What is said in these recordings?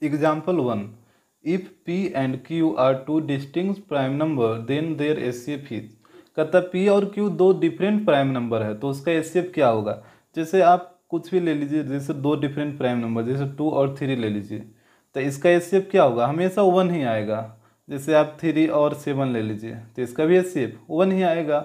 Example 1. If P and Q are two distinct prime number, then their HCF is कहता P और Q दो different prime number है तो उसका HCF क्या होगा जैसे आप कुछ भी ले लीजिए जैसे दो डिफरेंट प्राइम नंबर जैसे टू और थ्री ले लीजिए तो इसका एच क्या होगा हमेशा वन ही आएगा जैसे आप थ्री और सेवन ले लीजिए तो इसका भी एच वन ही आएगा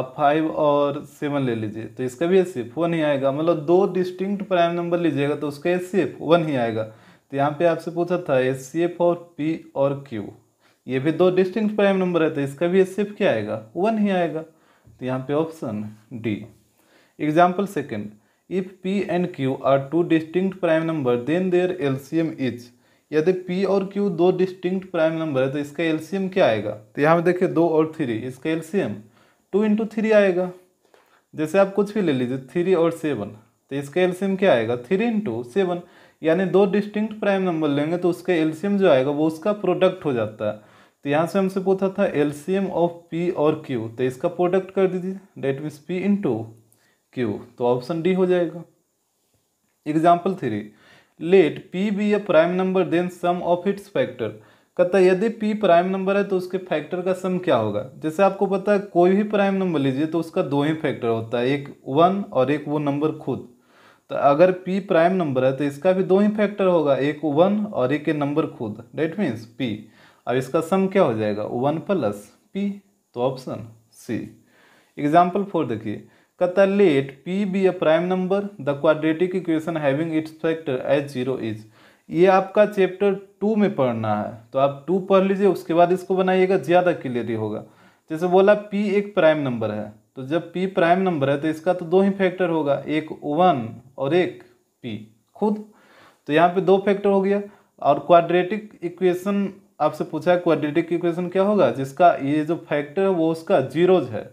आप फाइव और सेवन ले लीजिए तो इसका भी एच वन ही आएगा मतलब दो डिस्टिंक्ट प्राइम नंबर लीजिएगा तो उसका सी एफ वन ही आएगा तो यहाँ पे आपसे पूछा था एस सी एफ और पी और क्यू ये भी दो डिस्टिंक्ट प्राइम नंबर है तो इसका भी एस सी एफ क्या आएगा वन ही आएगा तो यहाँ पे option D example second if P and Q are two distinct prime number then their L C M is यदि पी और क्यू दो डिस्टिंक्ट प्राइम नंबर है तो इसका एल सी एम क्या आएगा तो यहाँ पे देखिए दो और थ्री इसका L C M two into three आएगा जैसे आप कुछ भी ले लीजिए थ्री और सेवन तो इसका एल सी एम क्या आएगा थ्री इंटू सेवन यानी दो डिस्टिंक्ट प्राइम नंबर लेंगे तो उसका एलसीएम जो आएगा वो उसका प्रोडक्ट हो जाता है तो यहाँ से हमसे पूछा था एलसीएम ऑफ पी और क्यू तो इसका प्रोडक्ट कर दीजिए that means P into Q तो ऑप्शन डी हो जाएगा example three let P be a prime number then sum of its factor कहता है यदि पी प्राइम नंबर है तो उसके फैक्टर का सम क्या होगा जैसे आपको पता है कोई भी प्राइम नंबर लीजिए तो उसका दो ही फैक्टर होता है एक वन और एक वो नंबर खुद तो अगर p प्राइम नंबर है तो इसका भी दो ही फैक्टर होगा एक वन और एक नंबर खुद डेट मीन्स p अब इसका सम क्या हो जाएगा वन प्लस पी तो ऑप्शन सी एग्जाम्पल फोर देखिए कत let P be a prime number the quadratic equation having its factor H zero is ये आपका चैप्टर टू में पढ़ना है तो आप टू पढ़ लीजिए उसके बाद इसको बनाइएगा ज़्यादा क्लियर होगा जैसे बोला पी एक प्राइम नंबर है तो जब p प्राइम नंबर है तो इसका तो दो ही फैक्टर होगा एक वन और एक p खुद तो यहाँ पे दो फैक्टर हो गया और क्वाड्रेटिक इक्वेशन आपसे पूछा है क्वाड्रेटिक इक्वेशन क्या होगा जिसका ये जो फैक्टर है वो उसका जीरोज है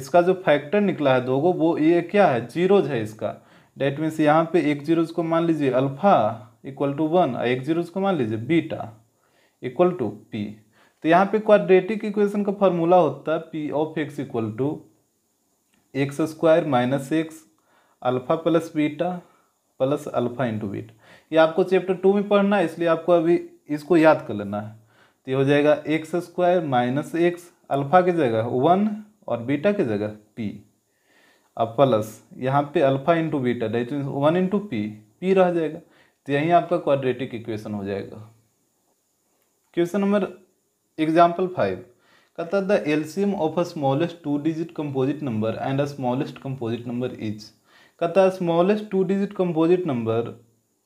इसका जो फैक्टर निकला है दो गो वो ये क्या है जीरोज है इसका डेट मीन्स यहाँ पे एक जीरोज को मान लीजिए अल्फा इक्वल टू वन और एक जीरोज को मान लीजिए बीटा इक्वल टू पी तो यहाँ पे क्वाड्रेटिक इक्वेशन का फॉर्मूला होता है P of X equal to X square minus X alpha plus beta plus alpha into beta ये आपको चैप्टर टू में पढ़ना है इसलिए आपको अभी इसको याद कर लेना है तो ये हो जाएगा X square minus X alpha की जगह वन और बीटा की जगह पी अब प्लस यहाँ पे alpha into beta that mean one into P P रह जाएगा तो यहीं आपका क्वाड्रेटिक इक्वेशन हो जाएगा क्वेश्चन नंबर एग्जाम्पल फाइव कहता the LCM of a smallest two digit composite number and a smallest composite number is कहता है smallest two digit composite number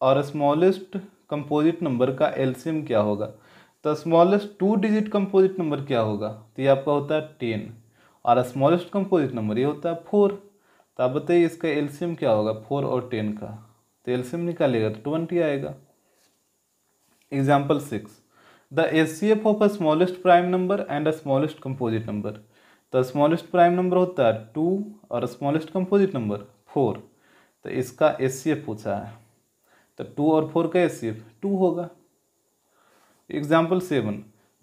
और स्मॉलेस्ट कंपोजिट नंबर का एल्सियम क्या होगा तो smallest two digit composite number क्या होगा तो ये आपका होता है टेन और स्मॉलेस्ट कंपोजिट नंबर ये होता है फोर तो आप बताइए इसका एल्सियम क्या होगा फोर और टेन का तो एल्सियम निकालेगा तो ट्वेंटी आएगा example six the HCF of a smallest prime number and a smallest composite number तो स्मॉलेस्ट प्राइम नंबर होता है टू और स्मॉलेस्ट कंपोजिट नंबर फोर तो इसका एस सी एफ पूछा है तो टू और फोर का एस सी एफ टू होगा example seven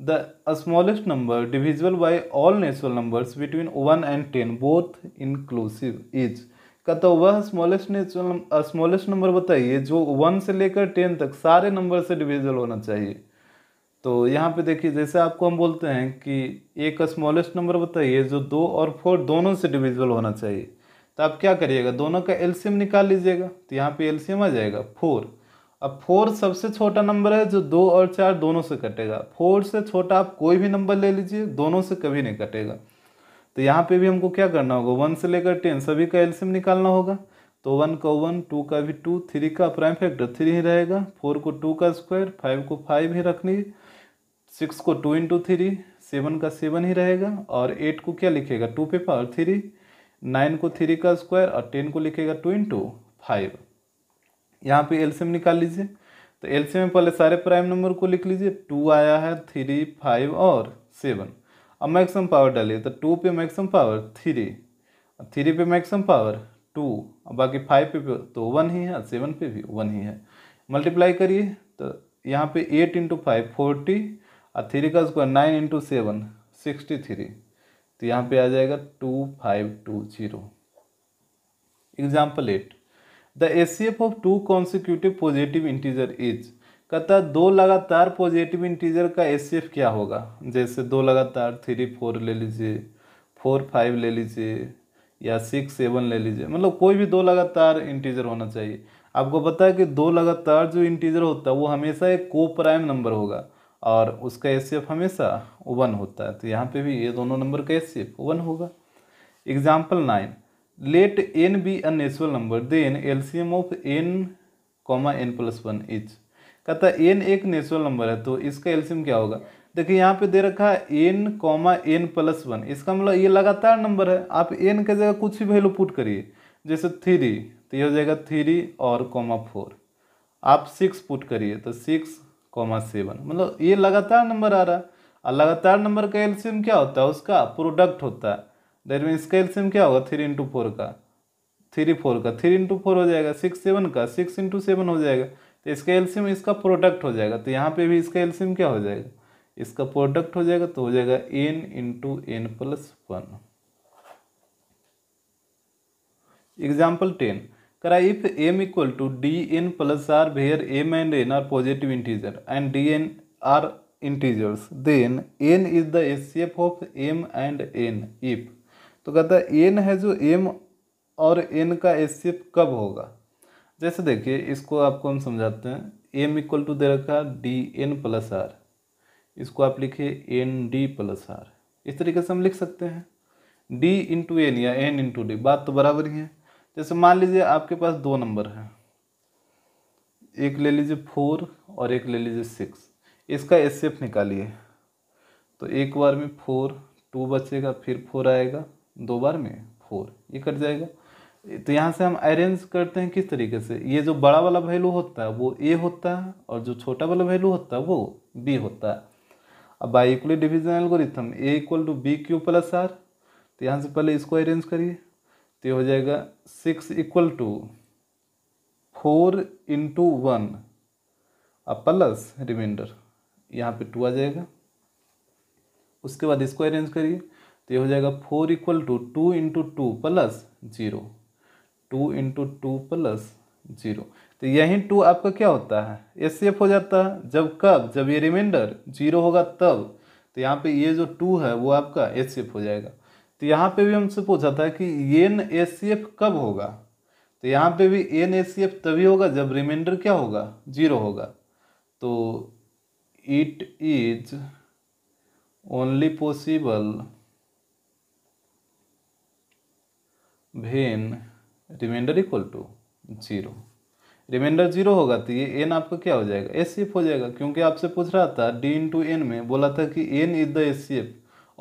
the smallest number divisible by all natural numbers between one and ten both inclusive is का तो वह स्मॉलेस्ट नेचुरल स्मॉलेस्ट नंबर बताइए जो वन से लेकर टेन तक सारे नंबर से डिविजिबल होना चाहिए तो यहाँ पे देखिए जैसे आपको हम बोलते हैं कि ए का स्मॉलेस्ट नंबर बताइए जो दो और फोर दोनों से डिविजिबल होना चाहिए तो आप क्या करिएगा दोनों का एल्सियम निकाल लीजिएगा तो यहाँ पे एल्सियम आ जाएगा फोर अब फोर सबसे छोटा नंबर है जो दो और चार दोनों से कटेगा फोर से छोटा आप कोई भी नंबर ले लीजिए दोनों से कभी नहीं कटेगा तो यहाँ पर भी हमको क्या करना होगा वन से लेकर टेन सभी का एल्सियम निकालना होगा तो वन का वन टू का भी टू थ्री का प्राइम फैक्टर थ्री ही रहेगा फोर को टू का स्क्वायर फाइव को फाइव ही रखनी सिक्स को टू इंटू थ्री सेवन का सेवन ही रहेगा और एट को क्या लिखेगा टू पे पावर थ्री नाइन को थ्री का स्क्वायर और टेन को लिखेगा टू इंटू फाइव यहाँ पे एल निकाल लीजिए तो सी में पहले सारे प्राइम नंबर को लिख लीजिए टू आया है थ्री फाइव और सेवन अब मैक्सिमम पावर डालिए तो टू पे मैक्सिमम पावर थ्री थ्री पे मैक्सिमम पावर टू और बाकी फाइव पे, पे तो वन ही है सेवन पे भी वन ही है मल्टीप्लाई करिए तो यहाँ पे एट इंटू फाइव फोर्टी और थ्री का square nine into seven sixty three तो यहाँ पे आ जाएगा two five two zero example eight the C F of two consecutive positive integer is कहता दो लगातार पॉजिटिव इंटीजर का सी एफ क्या होगा जैसे दो लगातार थ्री फोर ले लीजिए फोर फाइव ले लीजिए या सिक्स सेवन ले लीजिए मतलब कोई भी दो लगातार इंटीजर होना चाहिए आपको पता है कि दो लगातार जो इंटीजर होता है वो हमेशा एक को प्राइम नंबर होगा और उसका एस हमेशा वन होता है तो यहाँ पे भी ये दोनों नंबर का एफ वन होगा example nine let N be a natural number then LCM of N comma N plus one is कहता है एन एक नेचुरल नंबर है तो इसका एलसीएम क्या होगा देखिए यहाँ पे दे रखा है N comma N plus one इसका मतलब ये लगातार नंबर है आप एन के जगह कुछ भी वैल्यू पुट करिए जैसे थ्री तो ये हो जाएगा थ्री और कॉमा फोर आप सिक्स पुट करिए तो सिक्स कॉमा सेवन मतलब ये लगातार नंबर आ रहा है और लगातार नंबर का एल्सियम क्या होता है उसका प्रोडक्ट होता है दैट मीन इसका एल्सियम क्या होगा थ्री इंटू फोर का थ्री फोर का थ्री इंटू फोर हो जाएगा सिक्स सेवन का सिक्स इंटू सेवन हो जाएगा तो इसका एल्सियम इसका प्रोडक्ट हो जाएगा तो यहाँ पे भी इसका एल्सियम क्या हो जाएगा इसका प्रोडक्ट हो जाएगा तो हो जाएगा N into N plus one example ten करा if M equal to D N plus R where M and N are positive integer and D N are integers then N is the S C F of M and N if तो कहता है N है जो M और N का S C F कब होगा जैसे देखिए इसको आपको हम समझाते हैं एम इक्वल टू दे रखा डी एन प्लस आर इसको आप लिखिए एन डी प्लस आर इस तरीके से हम लिख सकते हैं डी इंटू एन या एन इंटू डी बात तो बराबर ही है जैसे मान लीजिए आपके पास दो नंबर है एक ले लीजिए फोर और एक ले लीजिए सिक्स इसका एस एफ निकालिए तो एक बार में फोर टू बचेगा फिर फोर आएगा दो बार में फोर ये कट जाएगा तो यहाँ से हम अरेंज करते हैं किस तरीके से ये जो बड़ा वाला वैल्यू होता है वो ए होता है और जो छोटा वाला वैल्यू होता है वो बी होता है अब by Euclid division algorithm A equal to B Q plus R तो यहाँ से पहले इसको अरेंज करिए तो हो जाएगा six equal to four into one और प्लस रिमाइंडर यहाँ पे टू आ जाएगा उसके बाद इसको अरेंज करिए तो ये हो जाएगा four equal to two into two plus zero two into two plus zero तो यही टू आपका क्या होता है सी एफ हो जाता है जब कब जब ये रिमाइंडर जीरो होगा तब तो यहाँ पे ये जो टू है वो आपका सी एफ हो जाएगा तो यहाँ पे भी हमसे पूछा था कि एन ए सी एफ कब होगा तो यहाँ पे भी एन ए सी एफ तभी होगा जब रिमाइंडर क्या होगा जीरो होगा तो it is only possible when remainder equal to zero remainder zero होगा तो ये एन आपका क्या हो जाएगा एस सी एफ हो जाएगा क्योंकि आपसे पूछ रहा था डी इन टू एन में बोला था कि N is the A C F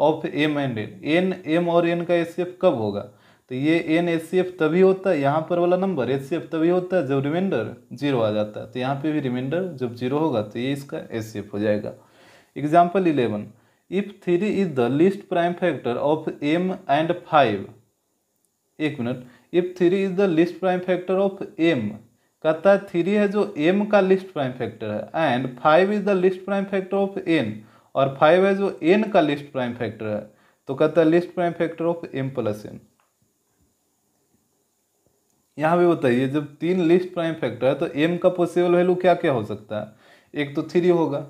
of M and N N M और एन का एस कब होगा तो ये एन एफ तभी होता है यहाँ पर वाला नंबर एफ तभी होता है जब रिमाइंडर जीरो आ जाता है तो यहाँ पे भी रिमाइंडर जब जीरो होगा तो ये इसका एफ हो जाएगा example eleven if three is the least prime factor of M and five एक मिनट if three is the least prime factor of M कहता है थ्री है जो एम का लिस्ट प्राइम फैक्टर है and five is the least prime factor of N और five है जो एन का लिस्ट प्राइम फैक्टर है तो कहता है least prime factor of M plus N यहाँ भी बताइए जब तीन लिस्ट प्राइम फैक्टर है तो एम का पॉसिबल वैल्यू क्या क्या हो सकता है एक तो थ्री होगा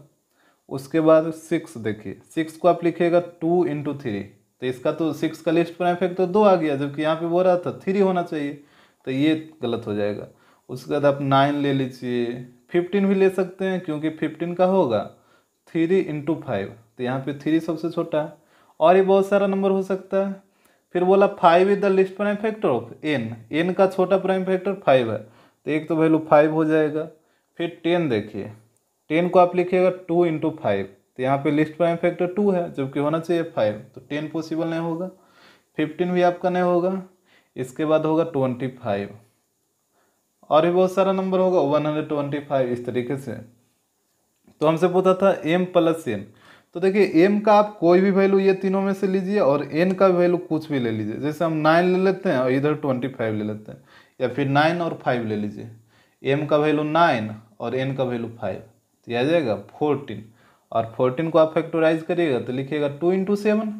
उसके बाद सिक्स देखिए सिक्स को आप लिखिएगा टू इंटू थ्री तो इसका तो सिक्स का लिस्ट प्राइम फैक्टर दो आ गया जबकि यहाँ पे बोल रहा था थ्री होना चाहिए तो ये गलत हो जाएगा उसके बाद आप नाइन ले लीजिए फिफ्टीन भी ले सकते हैं क्योंकि फिफ्टीन का होगा थ्री इंटू फाइव तो यहाँ पे थ्री सबसे छोटा है और ये बहुत सारा नंबर हो सकता है फिर बोला five is the least prime factor of N N का छोटा प्राइम फैक्टर फाइव है तो एक तो वैल्यू फाइव हो जाएगा फिर टेन देखिए टेन को आप लिखिएगा टू इंटू फाइव तो यहाँ पे लिस्ट प्राइम फैक्टर टू है जबकि होना चाहिए फाइव तो टेन पॉसिबल नहीं होगा फिफ्टीन भी आपका नहीं होगा इसके बाद होगा ट्वेंटी फाइव और भी बहुत सारा नंबर होगा वन हंड्रेड ट्वेंटी फाइव इस तरीके से तो हमसे पूछा था एम प्लस एन तो देखिए एम का आप कोई भी वैल्यू ये तीनों में से लीजिए और एन का वैल्यू कुछ भी ले लीजिए जैसे हम नाइन ले लेते हैं और इधर ट्वेंटी फाइव ले लेते हैं या फिर नाइन और फाइव ले लीजिए एम का वैल्यू नाइन और एन का वैल्यू फाइव तो आ जाएगा फोर्टीन और फोर्टीन को आप फैक्टोराइज करिएगा तो लिखिएगा टू इंटू सेवन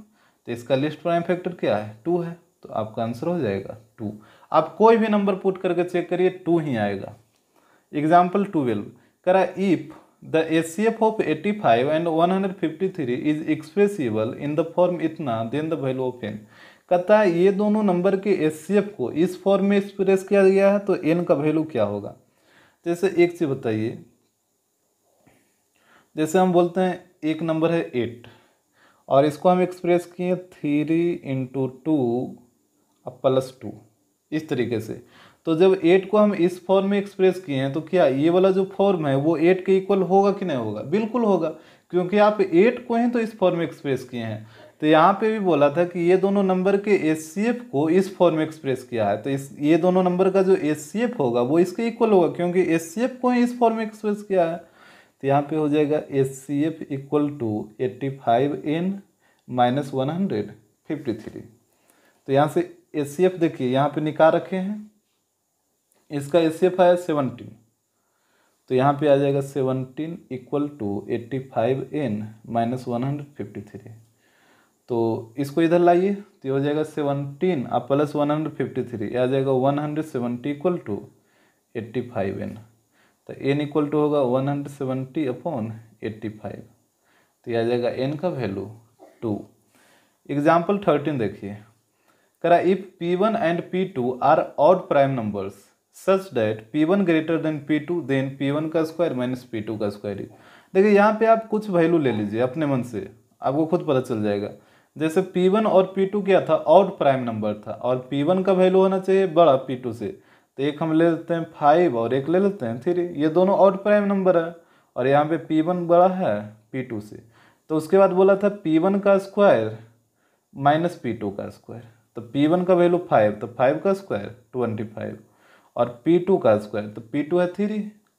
तो इसका लिस्ट प्राइम फैक्टर क्या है टू है तो आपका आंसर हो जाएगा टू आप कोई भी नंबर पुट करके चेक करिए टू ही आएगा एग्जाम्पल ट्वेल्व करा if The ACF of 85 and 153 is expressible in the form इतना then the value of n. कहता है ये दोनों नंबर के एस को इस फॉर्म में एक्सप्रेस किया गया है तो एन का वैल्यू क्या होगा जैसे एक चीज़ बताइए जैसे हम बोलते हैं एक नंबर है एट और इसको हम एक्सप्रेस किए three into two plus two इस तरीके से तो जब एट को हम इस फॉर्म में एक्सप्रेस किए हैं तो क्या ये वाला जो फॉर्म है वो एट के इक्वल होगा कि नहीं होगा बिल्कुल होगा क्योंकि आप एट को ही तो इस फॉर्म में एक्सप्रेस किए हैं तो यहाँ पे भी बोला था कि ये दोनों नंबर के एस को इस फॉर्म में एक्सप्रेस किया है तो इस ये दोनों नंबर का जो एस होगा वो इसके इक्वल होगा क्योंकि एस को ही इस फॉर्म में एक्सप्रेस किया है तो यहाँ पे हो जाएगा S C F equal to eighty five N minus one hundred fifty three तो यहाँ से एस देखिए यहाँ पे निकाल रखे हैं इसका एफ आया सेवनटीन तो यहाँ पे आ जाएगा seventeen equal to eighty five N minus one hundred fifty three तो इसको इधर लाइए तो ये हो जाएगा सेवनटीन और plus one hundred fifty three आ जाएगा one hundred seventy equal to eighty five N तो एन इक्वल टू होगा one hundred seventy upon eighty five तो यह आ जाएगा एन का वैल्यू टू एग्जाम्पल थर्टीन देखिए करा if P one and P two are odd prime numbers such that P one greater than P two then P one का square minus P two का square देखिए यहाँ पे आप कुछ वैल्यू ले लीजिए अपने मन से आपको खुद पता चल जाएगा जैसे पी वन और पी टू क्या था और प्राइम नंबर था और पी वन का वैल्यू होना चाहिए बड़ा पी टू से तो एक हम ले लेते हैं फाइव और एक ले लेते हैं थ्री ये दोनों और प्राइम नंबर है और यहाँ पे पी वन बड़ा है पी टू से तो उसके बाद बोला था पी वन का स्क्वायर माइनस पी टू का स्क्वायर तो पी वन का वैल्यू फाइव तो फाइव का स्क्वायर ट्वेंटी फाइव और पी टू का स्क्वायर तो पी टू है थ्री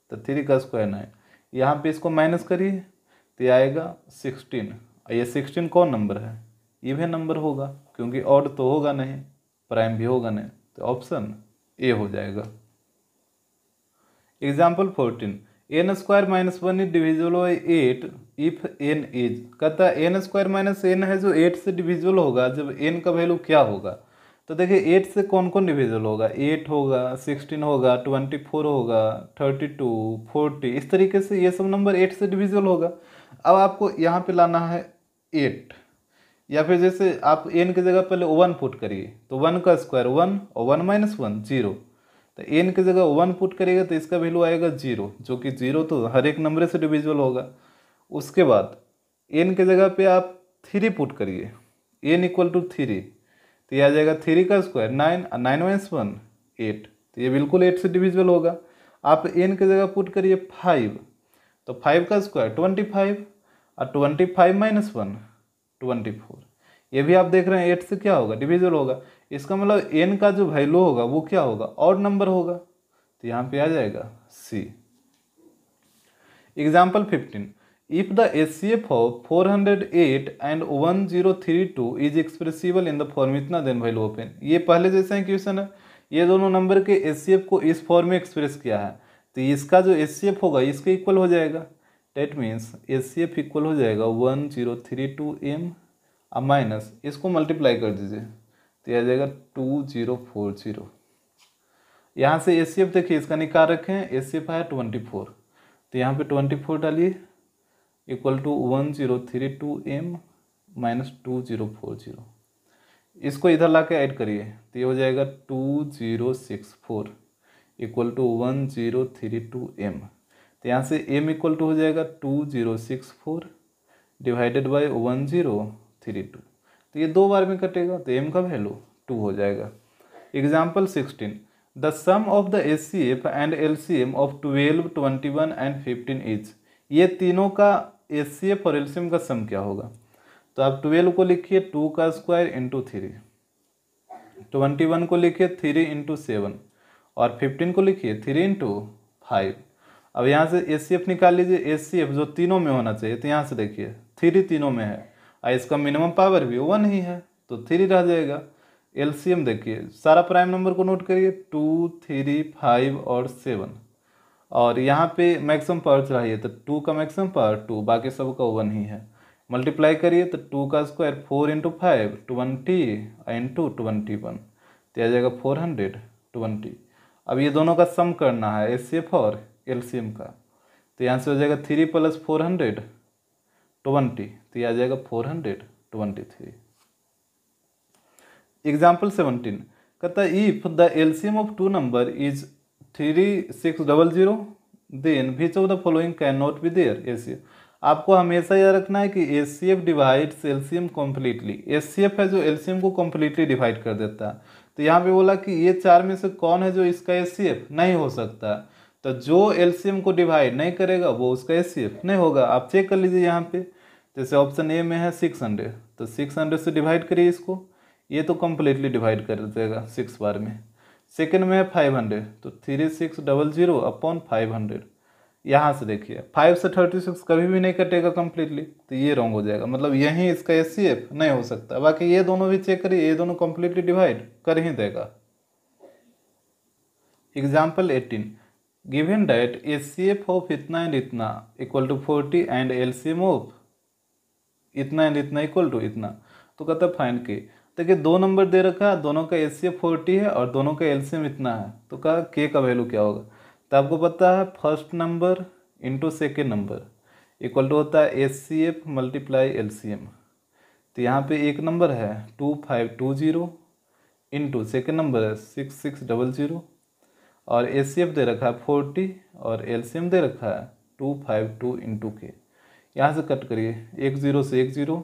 तो थ्री का स्क्वायर नाइन यहाँ पे इसको माइनस करिए तो ये आएगा सिक्सटीन और ये सिक्सटीन कौन नंबर है भी नंबर होगा क्योंकि ऑड तो होगा नहीं प्राइम भी होगा नहीं तो ऑप्शन ए हो जाएगा example fourteen N square minus one is divisible by eight if N is कहता है एन स्क्वायर माइनस एन है जो एट से डिविजल होगा जब एन का वैल्यू क्या होगा तो देखिए एट से कौन कौन डिविज़ल होगा एट होगा सिक्सटीन होगा ट्वेंटी फोर होगा थर्टी टू फोर्टी इस तरीके से ये सब नंबर एट से डिविज़ल होगा अब आपको यहाँ पे लाना है एट या फिर जैसे आप एन की जगह पहले वन पुट करिए तो वन का स्क्वायर वन और वन माइनस वन जीरो तो एन की जगह वन पुट करिएगा तो इसका वैल्यू आएगा जीरो जो कि जीरो तो हर एक नंबर से डिविजल होगा उसके बाद एन की जगह पर आप थ्री पुट करिए एन इक्वल टू थ्री तो यह आ जाएगा थ्री का square nine nine minus one eight तो ये बिल्कुल एट से डिविजिबल होगा आप एन की जगह पुट करिए फाइव तो फाइव का स्क्वायर ट्वेंटी फाइव और twenty five minus one twenty four ये भी आप देख रहे हैं एट से क्या होगा डिविजल होगा इसका मतलब एन का जो वैल्यू होगा वो क्या होगा और नंबर होगा तो यहाँ पे आ जाएगा C example fifteen If the ACF of 408 and 1032 is expressible in the formula then value open. ये पहले जैसे ही क्वेश्चन है ये दोनों नंबर के एफ को इस फॉर्म में एक्सप्रेस किया है तो इसका जो एफ होगा इसके इक्वल हो जाएगा डेट मीन्स एफ इक्वल हो जाएगा जीरो थ्री टू एम अब माइनस इसको मल्टीप्लाई कर दीजिए तो यह आ जाएगा 2040 यहाँ से एफ देखिए इसका निकाल रखें एफ आया 24 तो यहाँ पे 24 डालिए equal to one zero three two M minus two zero four zero इसको इधर ला के ऐड करिए तो ये हो जाएगा two zero six four equal to one zero three two M तो यहाँ से एम इक्वल टू हो जाएगा two zero six four divided by one zero three two तो ये दो बार में कटेगा तो एम का वैल्यू टू हो जाएगा example sixteen the sum of the S C F and L C M of twelve twenty one and fifteen is ये तीनों का ए सी एफ और एल्शियम का सम क्या होगा तो आप ट्वेल्व को लिखिए टू का square into three twenty one को लिखिए थ्री इंटू सेवन और फिफ्टीन को लिखिए थ्री इंटू फाइव अब यहाँ से एस सी एफ निकाल लीजिए एस सी एफ जो तीनों में होना चाहिए तो यहाँ से देखिए थ्री तीनों में है और इसका मिनिमम पावर भी वन ही है तो थ्री रह जाएगा एल सी एम देखिए सारा प्राइम नंबर को नोट करिए टू थ्री फाइव और सेवन और यहाँ पे मैक्सिमम पावर चढ़ाइए तो टू का मैक्सिमम पावर टू बाकी सब का वन ही है मल्टीप्लाई करिए तो टू का square four into five twenty into twenty one तो आ जाएगा फोर हंड्रेड ट्वेंटी अब ये दोनों का सम करना है एस और एल का तो यहाँ से हो जाएगा three plus four hundred twenty तो ये आ जाएगा four hundred twenty three example seventeen कहता if the M of two number is three six double zero then which of the following can not be there A आपको हमेशा यह रखना है कि A C F divides LCM completely A C F है जो LCM को completely divide कर देता है तो यहाँ पे बोला कि ये चार में से कौन है जो इसका ए सी एफ नहीं हो सकता तो जो एलसीएम को डिवाइड नहीं करेगा वो उसका ए सी एफ नहीं होगा आप चेक कर लीजिए यहाँ पे जैसे ऑप्शन ए में है सिक्स हंड्रेड तो सिक्स हंड्रेड से डिवाइड करिए इसको ये तो कम्प्लीटली डिवाइड कर देगा सिक्स बार में सेकेंड में है फाइव हंड्रेड तो three six double zero upon five hundred यहाँ से देखिए फाइव से थर्टी सिक्स कभी भी नहीं कटेगा कम्प्लीटली तो ये रॉन्ग हो जाएगा मतलब यहीं इसका एस सी एफ नहीं हो सकता बाकी ये दोनों भी चेक करिए ये दोनों कम्प्लीटली डिवाइड कर ही देगा example eighteen given that S C F of इतना एंड इतना equal to forty and L C M of इतना एंड इतना इक्वल टू इतना तो कहता फाइन के देखिए दो नंबर दे रखा है दोनों का एच सी फोर्टी है और दोनों का एलसीएम इतना है तो कहा के का वैल्यू क्या होगा तो आपको पता है first number into second number equal to होता है S C F multiply L C M तो यहाँ पे एक नंबर है two five two zero into second number है सिक्स सिक्स डबल जीरो और एस सी एफ दे रखा है फोर्टी और एल सी एम दे रखा है टू फाइव टू इंटू के यहाँ से कट करिए एक ज़ीरो से एक ज़ीरो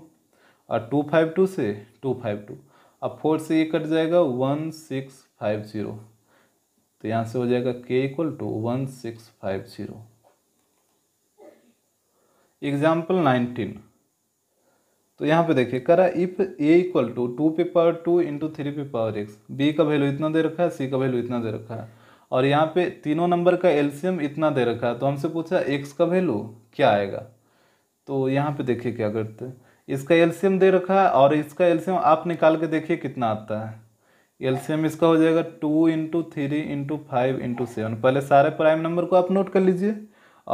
और टू फाइव टू से टू फाइव टू अब फोर से ये कट जाएगा वन सिक्स फाइव जीरो तो यहाँ से हो जाएगा k equal to one six five zero example nineteen तो यहाँ पे देखिए करा if A equal to two पे पावर टू इंटू थ्री पे पावर एक्स बी का वैल्यू इतना दे रखा है सी का वैल्यू इतना दे रखा है और यहाँ पे तीनों नंबर का एलसीएम इतना दे रखा है तो हमसे पूछा एक्स का वैल्यू क्या आएगा तो यहाँ पे देखिए क्या करते हैं इसका एलसीएम दे रखा है और इसका एलसीएम आप निकाल के देखिए कितना आता है एलसीएम इसका हो जाएगा two into three into five into seven पहले सारे प्राइम नंबर को आप नोट कर लीजिए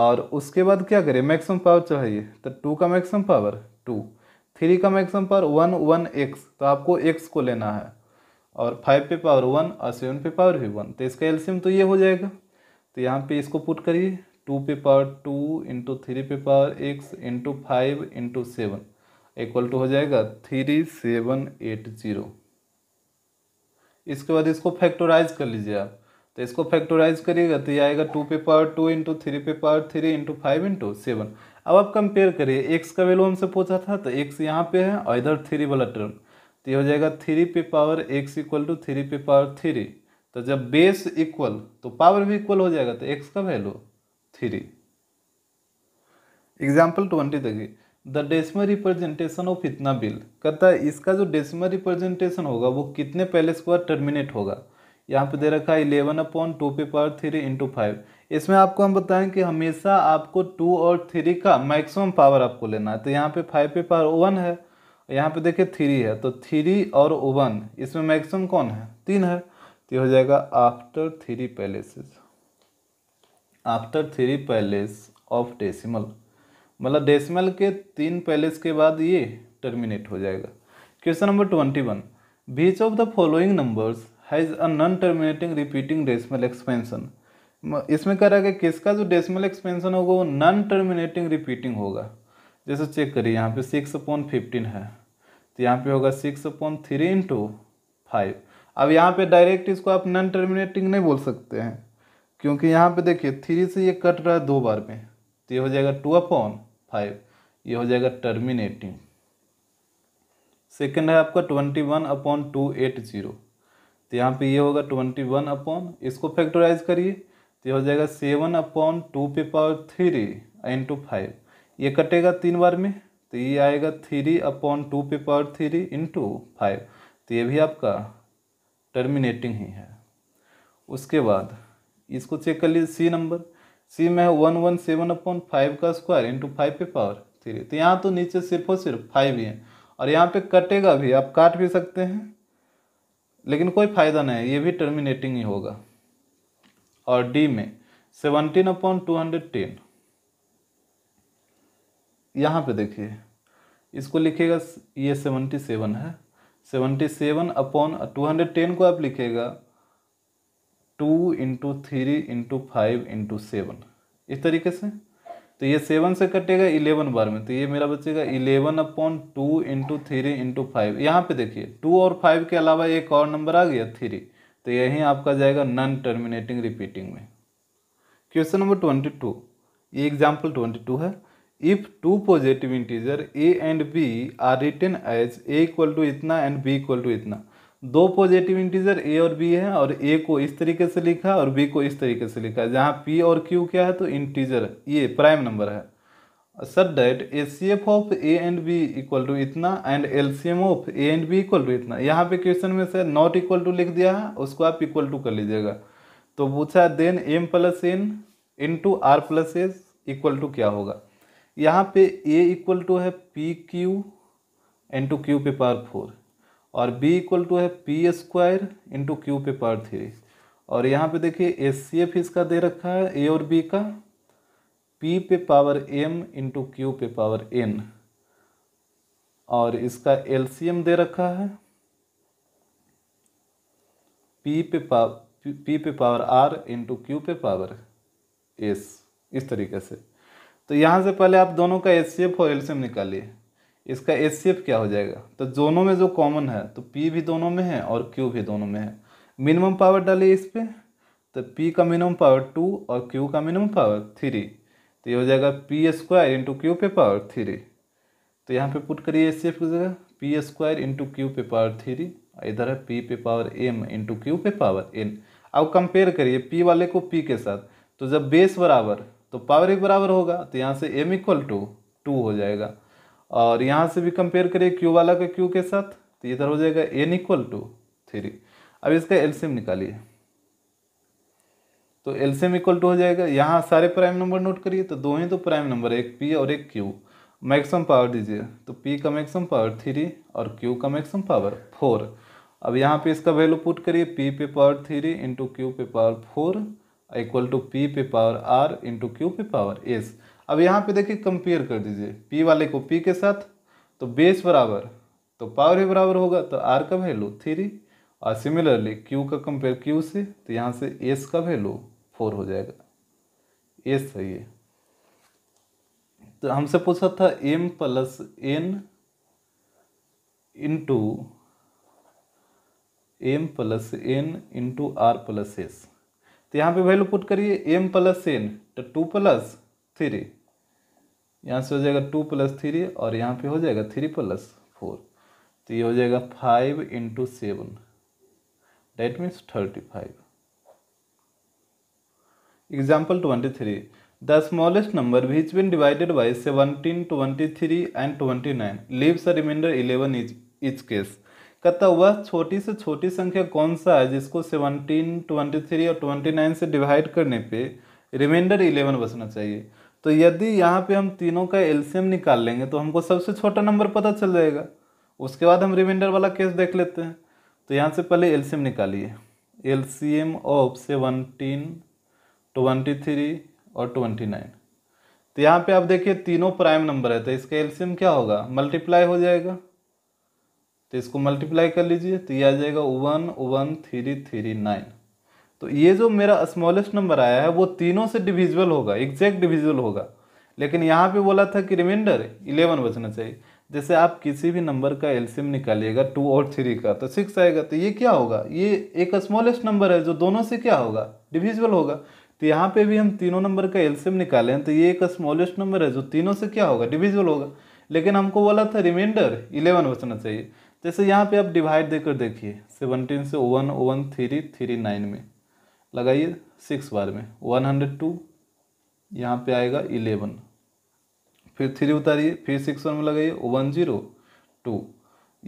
और उसके बाद क्या करिए मैक्सिमम पावर चाहिए तो टू का मैक्सिमम पावर टू थ्री का maximum power one one X तो आपको एक्स को लेना है और फाइव पे पावर वन और सेवन पे पावर भी वन तो इसका एल्शियम तो ये हो जाएगा तो यहाँ पे इसको पुट करिए टू पे पावर टू इंटू थ्री पे power X into five into seven equal to हो जाएगा थ्री सेवन एट जीरो इसके बाद इसको फैक्टोराइज कर लीजिए आप तो इसको फैक्टोराइज करिएगा तो ये आएगा टू पे पावर टू इंटू थ्री पे power three into five into seven अब आप कंपेयर करिए एक्स का वैल्यू हमसे पूछा था तो एक्स यहाँ पे है और इधर थ्री वाला टर्म तो ये हो जाएगा थ्री पे power X equal to three पे पावर थ्री तो जब बेस इक्वल तो पावर भी इक्वल हो जाएगा तो एक्स का वैल्यू थ्री एग्जाम्पल ट्वेंटी देखिए द डेसिमल रिप्रेजेंटेशन ऑफ इतना बिल कहता है इसका जो डेसिमल रिप्रेजेंटेशन होगा वो कितने पहले स्क्वायर टर्मिनेट होगा यहाँ पे दे रखा है इलेवन अपॉन टू पे पावर थ्री इंटू फाइव इसमें आपको हम बताएं कि हमेशा आपको टू और थ्री का मैक्सिमम पावर आपको लेना है तो यहाँ पे फाइव पे पावर वन है यहाँ पे देखिए थ्री है तो थ्री और वन इसमें मैक्सिमम कौन है तीन है तो हो जाएगा after three places after three place of decimal मतलब डेसिमल के तीन पैलेस के बाद ये टर्मिनेट हो जाएगा question number twenty one which of the following numbers has a non terminating repeating decimal expansion इसमें कह रहा है कि किसका जो डेसिमल एक्सपेंशन होगा वो नॉन टर्मिनेटिंग रिपीटिंग होगा जैसे चेक करिए यहाँ पे सिक्स अपॉन फिफ्टीन है तो यहाँ पे होगा six upon three into five अब यहाँ पे डायरेक्ट इसको आप नॉन टर्मिनेटिंग नहीं बोल सकते हैं क्योंकि यहाँ पे देखिए थ्री से ये कट रहा है दो बार में तो ये हो जाएगा टू अपॉन फाइव ये हो जाएगा टर्मिनेटिंग सेकेंड है आपका twenty one upon two eight zero तो यहाँ पे ये होगा ट्वेंटी वन अपॉन इसको फैक्टराइज करिए तो हो जाएगा सेवन अपॉन टू पे पावर थ्री इंटू फाइव ये कटेगा तीन बार में तो ये आएगा थ्री अपॉन टू पे पावर थ्री इंटू फाइव तो ये भी आपका टर्मिनेटिंग ही है उसके बाद इसको चेक कर लीजिए सी नंबर सी में है one one seven upon five का स्क्वायर इंटू फाइव पे पावर थ्री तो यहाँ तो नीचे सिर्फ और सिर्फ फाइव ही है और यहाँ पे कटेगा भी आप काट भी सकते हैं लेकिन कोई फ़ायदा नहीं है ये भी टर्मिनेटिंग ही होगा और डी में seventeen upon two hundred ten यहाँ पे देखिए इसको लिखेगा ये सेवनटी सेवन है seventy seven upon two hundred ten को आप लिखेगा two into three into five into seven इस तरीके से तो ये सेवन से कटेगा इलेवन बार में तो ये मेरा बचेगा eleven upon two into three into five यहाँ पर देखिए टू और फाइव के अलावा एक और नंबर आ गया थ्री तो यही आपका जाएगा नॉन टर्मिनेटिंग रिपीटिंग में क्वेश्चन नंबर ट्वेंटी टू ये एग्जाम्पल ट्वेंटी टू है if two positive integer A and B are written as A equal to इतना एंड बी इक्वल टू इतना दो पॉजिटिव इंटीजर ए और बी है और ए को इस तरीके से लिखा और बी को इस तरीके से लिखा जहाँ पी और क्यू क्या है तो इंटीजर ये प्राइम नंबर है sir that A C F of A and B equal to इतना and L C M of A and B equal to इतना यहाँ पे क्वेश्चन में से नॉट इक्वल टू लिख दिया है उसको आप इक्वल टू कर लीजिएगा तो पूछा then M plus N into R plus S equal to क्या होगा यहाँ पे ए इक्वल टू है P cube into Q पे पावर फोर और b इक्वल टू है पी स्क्वायर इंटू क्यू पे पार थ्री और यहाँ पे देखिए एस सी एफ इसका दे रखा है ए और बी का p पे पावर m इंटू क्यू पे पावर n और इसका एल सी एम दे रखा है p पे पावर पी पे पावर r इंटू क्यू पे पावर s इस तरीके से तो यहाँ से पहले आप दोनों का एस सी एफ और एल सी एम निकालिए इसका एच सी एफ क्या हो जाएगा तो दोनों में जो कॉमन है तो पी भी दोनों में है और क्यू भी दोनों में है मिनिमम पावर डालिए इस पर तो पी का मिनिमम पावर टू और क्यू का मिनिमम पावर थ्री तो ये हो जाएगा पी स्क्वायर इंटू क्यू पे पावर थ्री तो यहाँ पे पुट करिए एच सी एफ की जगह पी स्क्वायर इंटू क्यू पे पावर थ्री इधर है पी पे पावर एम इंटू क्यू पे पावर एन अब कंपेयर करिए पी वाले को पी के साथ तो जब बेस बराबर तो पावर एक बराबर होगा तो यहाँ से एम इक्वल टू टू हो जाएगा और यहाँ से भी कंपेयर करिए क्यू वाला का क्यू के साथ तो इधर हो जाएगा एन इक्वल टू थ्री अब इसका एल्सियम निकालिए तो एल्सियम इक्वल टू हो जाएगा यहाँ सारे प्राइम नंबर नोट करिए तो दो ही तो प्राइम नंबर एक पी और एक क्यू मैक्सिमम पावर दीजिए तो पी का मैक्सिमम पावर थ्री और क्यू का मैक्सिमम पावर फोर अब यहाँ पे इसका वैल्यू पुट करिए पी पे पावर थ्री इंटू क्यू पे power four equal to P पे पावर आर इंटू क्यू पे पावर एस अब यहाँ पे देखिए कंपेयर कर दीजिए पी वाले को पी के साथ तो बेस बराबर तो पावर ही बराबर होगा तो आर का वैल्यू थ्री और सिमिलरली क्यू का कंपेयर क्यू से तो यहाँ से एस का वैल्यू फोर हो जाएगा एस है ये तो हमसे पूछा था M plus N into M plus N into R plus S तो यहाँ पे वैल्यू पुट करिए एम प्लस एन तो टू प्लस थ्री यहाँ से हो जाएगा टू प्लस थ्री और यहाँ पे हो जाएगा थ्री प्लस फोर तो ये हो जाएगा five into seven that means thirty five example twenty three the smallest number which when divided by seventeen twenty three and twenty nine leaves a remainder eleven is each case कहता वह छोटी से छोटी संख्या कौन सा है जिसको सेवनटीन ट्वेंटी थ्री और ट्वेंटी नाइन से डिवाइड करने पे रिमाइंडर इलेवन बचना चाहिए तो यदि यहाँ पे हम तीनों का एलसीएम निकाल लेंगे तो हमको सबसे छोटा नंबर पता चल जाएगा उसके बाद हम रिमाइंडर वाला केस देख लेते हैं तो यहाँ से पहले एलसीएम निकालिए LCM of seventeen twenty three और ट्वेंटी नाइन तो यहाँ पे आप देखिए तीनों प्राइम नंबर है तो इसका एलसीएम क्या होगा मल्टीप्लाई हो जाएगा तो इसको मल्टीप्लाई कर लीजिए तो ये आ जाएगा one one three three nine तो ये जो मेरा स्मॉलेस्ट नंबर आया है वो तीनों से डिविजिबल होगा एग्जैक्ट डिविजिबल होगा लेकिन यहाँ पे बोला था कि रिमाइंडर इलेवन बचना चाहिए जैसे आप किसी भी नंबर का एल्सियम निकालिएगा टू और थ्री का तो सिक्स आएगा तो ये क्या होगा ये एक स्मॉलेस्ट नंबर है जो दोनों से क्या होगा डिविजिबल होगा तो यहाँ पे भी हम तीनों नंबर का एल्सियम निकालें तो ये एक स्मॉलेस्ट नंबर है जो तीनों से क्या होगा डिविजिबल होगा लेकिन हमको बोला था रिमाइंडर इलेवन बचना चाहिए जैसे यहाँ पे आप डिवाइड देकर देखिए सेवनटीन से one one three three nine में लगाइए सिक्स बार में वन हंड्रेड टू यहाँ पर आएगा इलेवन फिर थ्री उतारिए फिर सिक्स वन में लगाइए वन जीरो टू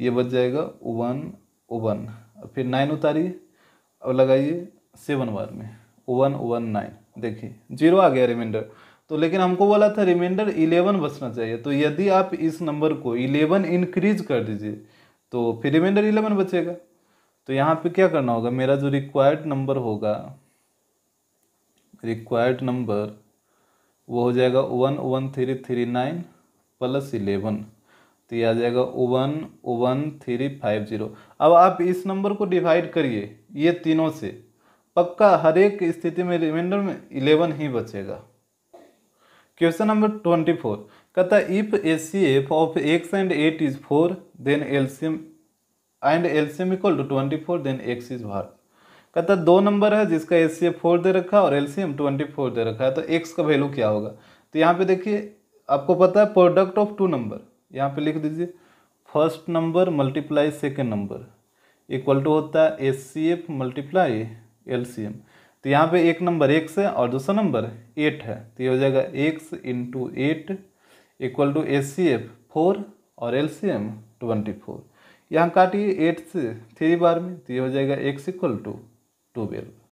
ये बच जाएगा वन वन फिर नाइन उतारिए और लगाइए सेवन बार में वन वन नाइन देखिए जीरो आ गया रिमाइंडर तो लेकिन हमको बोला था रिमाइंडर इलेवन बचना चाहिए तो यदि आप इस नंबर को इलेवन इंक्रीज कर दीजिए तो फिर रिमाइंडर इलेवन बचेगा तो यहाँ पे क्या करना होगा मेरा जो रिक्वायर्ड नंबर होगा रिक्वायर्ड नंबर वो हो जाएगा one one three three nine plus eleven तो ये आ जाएगा one one three five zero अब आप इस नंबर को डिवाइड करिए ये तीनों से पक्का हर एक स्थिति में रिमाइंडर में इलेवन ही बचेगा क्वेश्चन नंबर ट्वेंटी फोर कहता if A C F of X and eight is four then LCM and LCM equal to twenty four then X is भार कहता दो नंबर है जिसका एस सी फोर दे रखा है और एलसीएम ट्वेंटी फोर दे रखा है तो एक्स का वैल्यू क्या होगा तो यहाँ पे देखिए आपको पता है प्रोडक्ट ऑफ टू नंबर यहाँ पे लिख दीजिए first number multiply second number equal to होता है S C F multiply L C M तो यहाँ पे एक नंबर एक्स है और दूसरा नंबर एट है तो ये हो जाएगा X into eight equal to S C F four और L C M twenty four यहाँ काटिए एट से थ्री बार में तो ये हो जाएगा एक्स इक्वल टू बेल्व